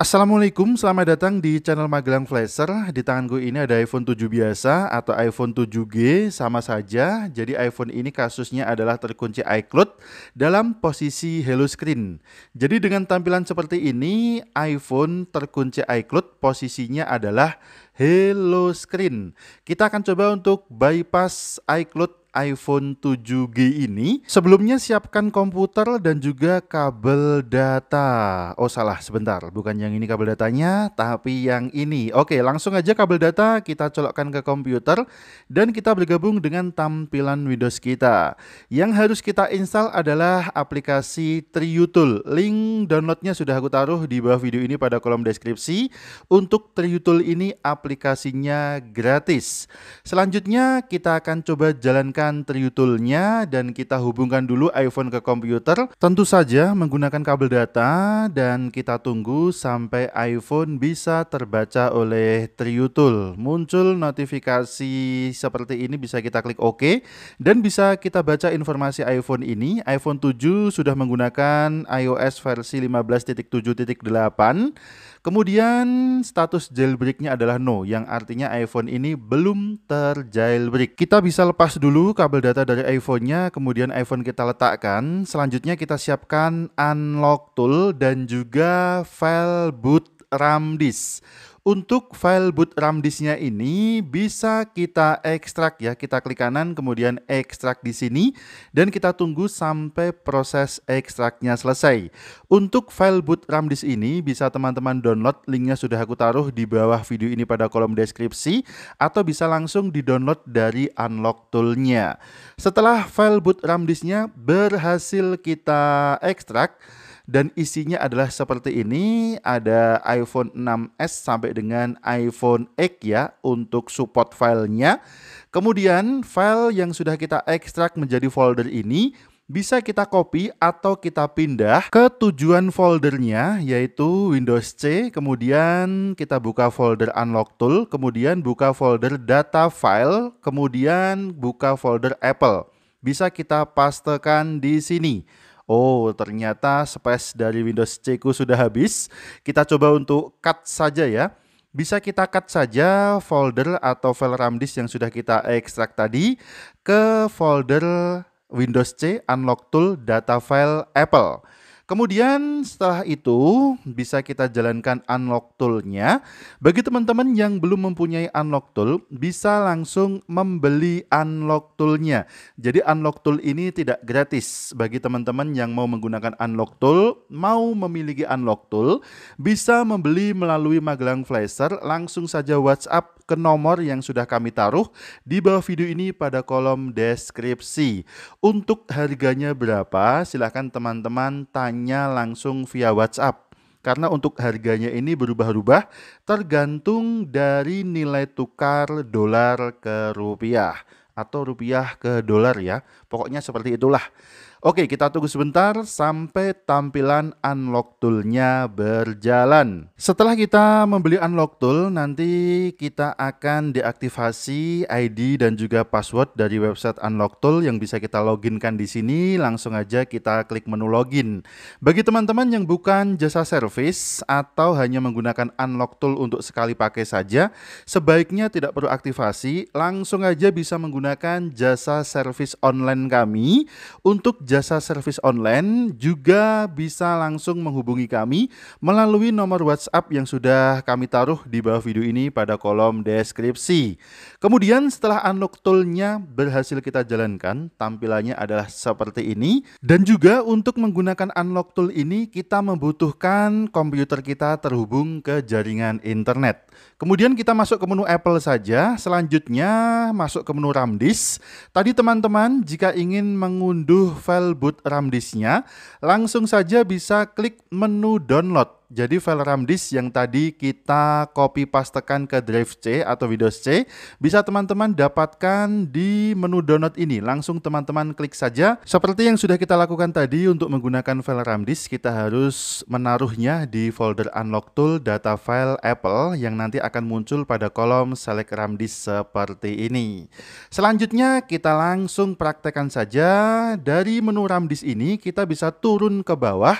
Assalamualaikum, selamat datang di channel Magelang Flasher. Di tanganku ini ada iPhone 7 biasa atau iPhone 7G, sama saja. Jadi iPhone ini kasusnya adalah terkunci iCloud dalam posisi hello screen. Jadi dengan tampilan seperti ini, iPhone terkunci iCloud posisinya adalah hello screen. Kita akan coba untuk bypass iCloud iPhone 7G ini, sebelumnya siapkan komputer dan juga kabel data. Oh salah, sebentar. Bukan yang ini kabel datanya, tapi yang ini. Oke, langsung aja kabel data kita colokkan ke komputer dan kita bergabung dengan tampilan Windows kita. Yang harus kita install adalah aplikasi Triutul. Link downloadnya sudah aku taruh di bawah video ini pada kolom deskripsi. Untuk Triutul ini aplikasinya gratis. Selanjutnya kita akan coba jalankan mendapatkan triutulnya dan kita hubungkan dulu iPhone ke komputer. Tentu saja menggunakan kabel data dan kita tunggu sampai iPhone bisa terbaca oleh triutul. Muncul notifikasi seperti ini bisa kita klik OK dan bisa kita baca informasi iPhone ini. iPhone 7 sudah menggunakan iOS versi 15.7.8. Kemudian status jailbreaknya adalah no, yang artinya iPhone ini belum terjailbreak. Kita bisa lepas dulu kabel data dari iPhone-nya, kemudian iPhone kita letakkan. Selanjutnya kita siapkan unlock tool dan juga file boot RAM disk untuk file boot RAM disknya ini bisa kita ekstrak ya, kita klik kanan kemudian ekstrak di sini dan kita tunggu sampai proses ekstraknya selesai. Untuk file boot RAM disk ini bisa teman-teman download, linknya sudah aku taruh di bawah video ini pada kolom deskripsi atau bisa langsung di-download dari unlock toolnya. Setelah file boot RAM disknya berhasil kita ekstrak, dan isinya adalah seperti ini ada iPhone 6s sampai dengan iPhone X ya untuk support filenya kemudian file yang sudah kita ekstrak menjadi folder ini bisa kita copy atau kita pindah ke tujuan foldernya yaitu Windows C, kemudian kita buka folder Unlock Tool, kemudian buka folder Data File, kemudian buka folder Apple. Bisa kita pastekan di sini. Oh, ternyata space dari Windows C ku sudah habis. Kita coba untuk cut saja ya. Bisa kita cut saja folder atau file RAM disk yang sudah kita ekstrak tadi ke folder Windows C Unlock Tool Data File Apple. Kemudian setelah itu bisa kita jalankan unlock toolnya. Bagi teman-teman yang belum mempunyai unlock tool, bisa langsung membeli unlock toolnya. Jadi unlock tool ini tidak gratis. Bagi teman-teman yang mau menggunakan unlock tool, mau memiliki unlock tool, bisa membeli melalui Magelang Flasher langsung saja WhatsApp ke nomor yang sudah kami taruh di bawah video ini pada kolom deskripsi. Untuk harganya berapa? Silahkan teman-teman tanya pesannya langsung via WhatsApp. Karena untuk harganya ini berubah-ubah tergantung dari nilai tukar dolar ke rupiah atau rupiah ke dolar ya. Pokoknya seperti itulah. Oke, kita tunggu sebentar sampai tampilan unlock toolnya berjalan. Setelah kita membeli unlock tool, nanti kita akan deaktivasi ID dan juga password dari website unlock tool yang bisa kita loginkan di sini. Langsung aja kita klik menu login. Bagi teman-teman yang bukan jasa service atau hanya menggunakan unlock tool untuk sekali pakai saja, sebaiknya tidak perlu aktivasi, langsung aja bisa menggunakan jasa service online kami untuk jasa servis online juga bisa langsung menghubungi kami melalui nomor WhatsApp yang sudah kami taruh di bawah video ini pada kolom deskripsi. Kemudian setelah unlock toolnya berhasil kita jalankan, tampilannya adalah seperti ini. Dan juga untuk menggunakan unlock tool ini kita membutuhkan komputer kita terhubung ke jaringan internet. Kemudian kita masuk ke menu Apple saja, selanjutnya masuk ke menu RAM disk. Tadi teman-teman jika ingin mengunduh file file boot RAM disknya, langsung saja bisa klik menu download. Jadi file RAM disk yang tadi kita copy pastekan ke drive C atau Windows C bisa teman-teman dapatkan di menu download ini. Langsung teman-teman klik saja. Seperti yang sudah kita lakukan tadi untuk menggunakan file RAM disk kita harus menaruhnya di folder unlock tool data file Apple yang nanti akan muncul pada kolom select RAM disk seperti ini. Selanjutnya kita langsung praktekkan saja dari menu RAM disk ini kita bisa turun ke bawah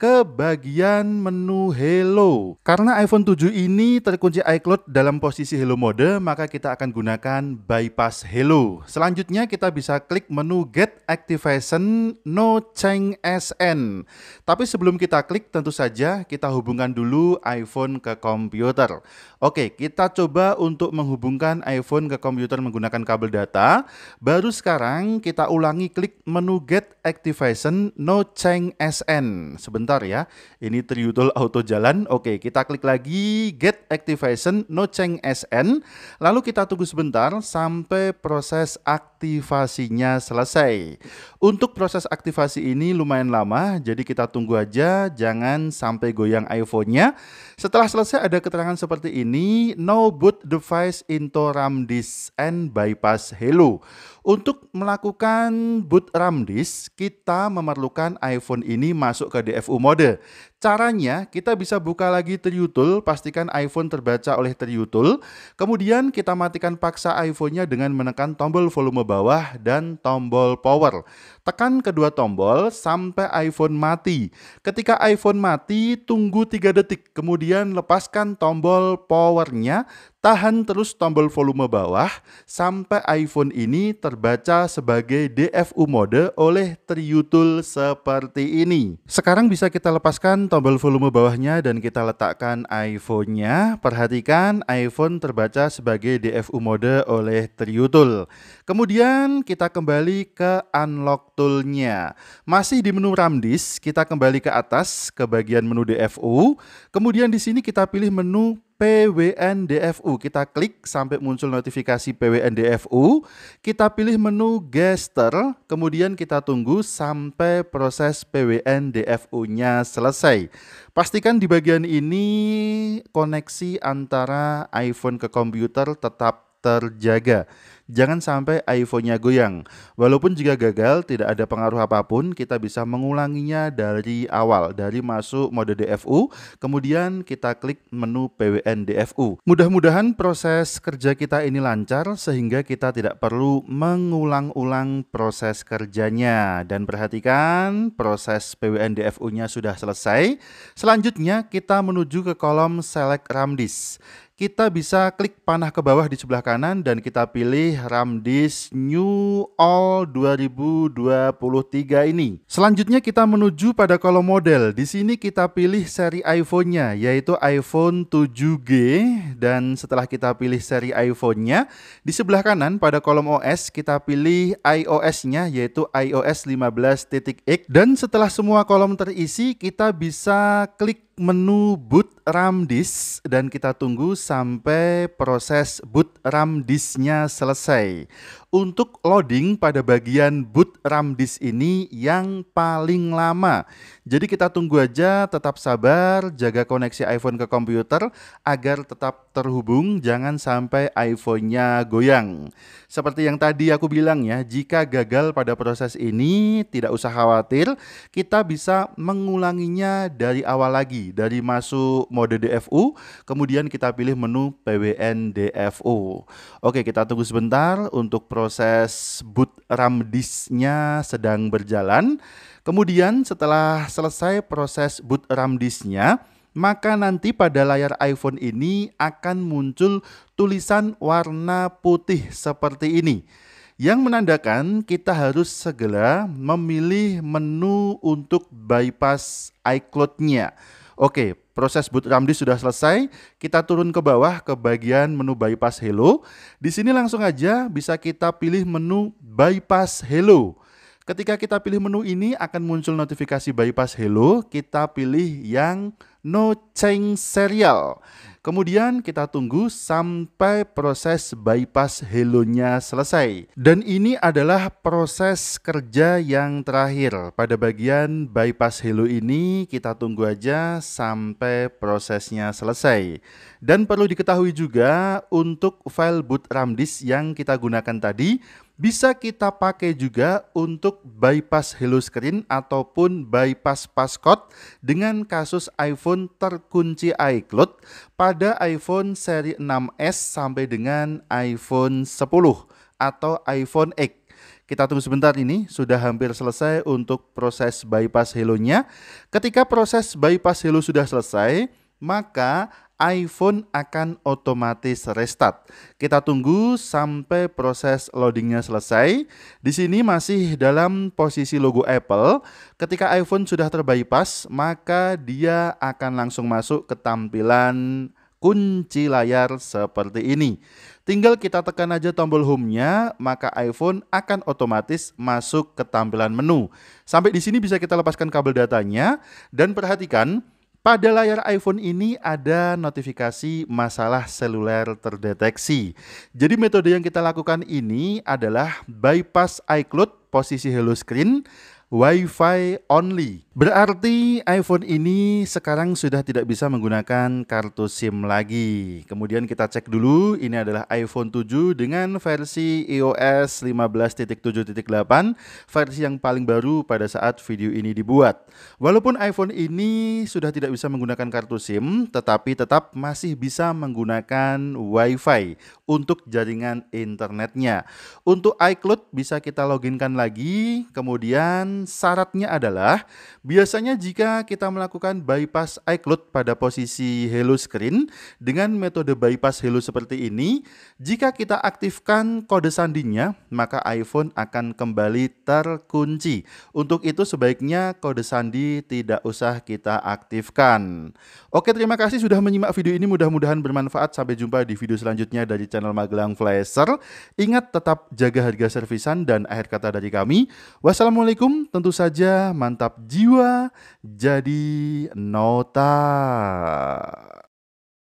ke bagian menu Hello. Karena iPhone 7 ini terkunci iCloud dalam posisi Hello mode, maka kita akan gunakan bypass Hello. Selanjutnya kita bisa klik menu Get Activation No Change SN. Tapi sebelum kita klik, tentu saja kita hubungkan dulu iPhone ke komputer. Oke, kita coba untuk menghubungkan iPhone ke komputer menggunakan kabel data. Baru sekarang kita ulangi klik menu Get Activation No Change SN. Sebentar sebentar ya. Ini Triutul Auto jalan. Oke, kita klik lagi Get Activation no change SN. Lalu kita tunggu sebentar sampai proses aktivasinya selesai. Untuk proses aktivasi ini lumayan lama, jadi kita tunggu aja jangan sampai goyang iPhone-nya. Setelah selesai ada keterangan seperti ini, no boot device into RAM disk and bypass hello. Untuk melakukan boot RAM disk, kita memerlukan iPhone ini masuk ke DFU mode. Caranya, kita bisa buka lagi Triutul, pastikan iPhone terbaca oleh Triutul. Kemudian kita matikan paksa iPhone-nya dengan menekan tombol volume bawah dan tombol power. Tekan kedua tombol sampai iPhone mati. Ketika iPhone mati, tunggu 3 detik, kemudian lepaskan tombol powernya, tahan terus tombol volume bawah sampai iPhone ini terbaca sebagai DFU mode oleh Triutul seperti ini. Sekarang bisa kita lepaskan tombol volume bawahnya dan kita letakkan iPhone-nya. Perhatikan iPhone terbaca sebagai DFU mode oleh Trio Tool. Kemudian kita kembali ke Unlock Tool-nya. Masih di menu RAM disk, kita kembali ke atas ke bagian menu DFU. Kemudian di sini kita pilih menu PWNDFU. Kita klik sampai muncul notifikasi PWNDFU. Kita pilih menu gesture, kemudian kita tunggu sampai proses PWNDFU-nya selesai. Pastikan di bagian ini koneksi antara iPhone ke komputer tetap terjaga. Jangan sampai iPhone-nya goyang. Walaupun jika gagal tidak ada pengaruh apapun, kita bisa mengulanginya dari awal, dari masuk mode DFU, kemudian kita klik menu PWN DFU. Mudah-mudahan proses kerja kita ini lancar sehingga kita tidak perlu mengulang-ulang proses kerjanya. Dan perhatikan proses PWN DFU-nya sudah selesai. Selanjutnya kita menuju ke kolom select RAM disk kita bisa klik panah ke bawah di sebelah kanan dan kita pilih Ramdis New All 2023 ini. Selanjutnya kita menuju pada kolom model. Di sini kita pilih seri iPhone-nya yaitu iPhone 7G dan setelah kita pilih seri iPhone-nya, di sebelah kanan pada kolom OS kita pilih iOS-nya yaitu iOS 15.x dan setelah semua kolom terisi kita bisa klik menu boot RAM disk dan kita tunggu sampai proses boot RAM disknya selesai. Untuk loading pada bagian boot RAM disk ini yang paling lama. Jadi kita tunggu aja, tetap sabar, jaga koneksi iPhone ke komputer agar tetap terhubung, jangan sampai iPhone-nya goyang. Seperti yang tadi aku bilang ya, jika gagal pada proses ini tidak usah khawatir, kita bisa mengulanginya dari awal lagi dari masuk mode DFU, kemudian kita pilih menu PWN DFU. Oke, kita tunggu sebentar untuk proses boot RAM disknya sedang berjalan. Kemudian setelah selesai proses boot RAM disknya, maka nanti pada layar iPhone ini akan muncul tulisan warna putih seperti ini yang menandakan kita harus segera memilih menu untuk bypass iCloud-nya. Oke, proses boot Ramdi sudah selesai. Kita turun ke bawah ke bagian menu bypass Hello. Di sini langsung aja bisa kita pilih menu bypass Hello. Ketika kita pilih menu ini akan muncul notifikasi bypass hello, kita pilih yang no change serial. Kemudian kita tunggu sampai proses bypass hello-nya selesai. Dan ini adalah proses kerja yang terakhir. Pada bagian bypass hello ini kita tunggu aja sampai prosesnya selesai. Dan perlu diketahui juga untuk file boot RAM disk yang kita gunakan tadi bisa kita pakai juga untuk bypass hello screen ataupun bypass passcode dengan kasus iPhone terkunci iCloud pada iPhone seri 6s sampai dengan iPhone 10 atau iPhone X. Kita tunggu sebentar ini, sudah hampir selesai untuk proses bypass hello nya Ketika proses bypass Hello sudah selesai, maka iPhone akan otomatis restart. Kita tunggu sampai proses loadingnya selesai. Di sini masih dalam posisi logo Apple. Ketika iPhone sudah terbypass, maka dia akan langsung masuk ke tampilan kunci layar seperti ini. Tinggal kita tekan aja tombol home-nya, maka iPhone akan otomatis masuk ke tampilan menu. Sampai di sini bisa kita lepaskan kabel datanya dan perhatikan pada layar iPhone ini ada notifikasi masalah seluler terdeteksi. Jadi metode yang kita lakukan ini adalah bypass iCloud posisi hello screen Wi-Fi only. Berarti iPhone ini sekarang sudah tidak bisa menggunakan kartu SIM lagi. Kemudian kita cek dulu, ini adalah iPhone 7 dengan versi iOS 15.7.8, versi yang paling baru pada saat video ini dibuat. Walaupun iPhone ini sudah tidak bisa menggunakan kartu SIM, tetapi tetap masih bisa menggunakan Wi-Fi untuk jaringan internetnya. Untuk iCloud bisa kita loginkan lagi, kemudian syaratnya adalah biasanya jika kita melakukan bypass iCloud pada posisi hello screen dengan metode bypass hello seperti ini, jika kita aktifkan kode sandinya, maka iPhone akan kembali terkunci. Untuk itu sebaiknya kode sandi tidak usah kita aktifkan. Oke, terima kasih sudah menyimak video ini. Mudah-mudahan bermanfaat. Sampai jumpa di video selanjutnya dari channel Magelang Flasher. Ingat tetap jaga harga servisan dan akhir kata dari kami. Wassalamualaikum tentu saja mantap jiwa jadi nota.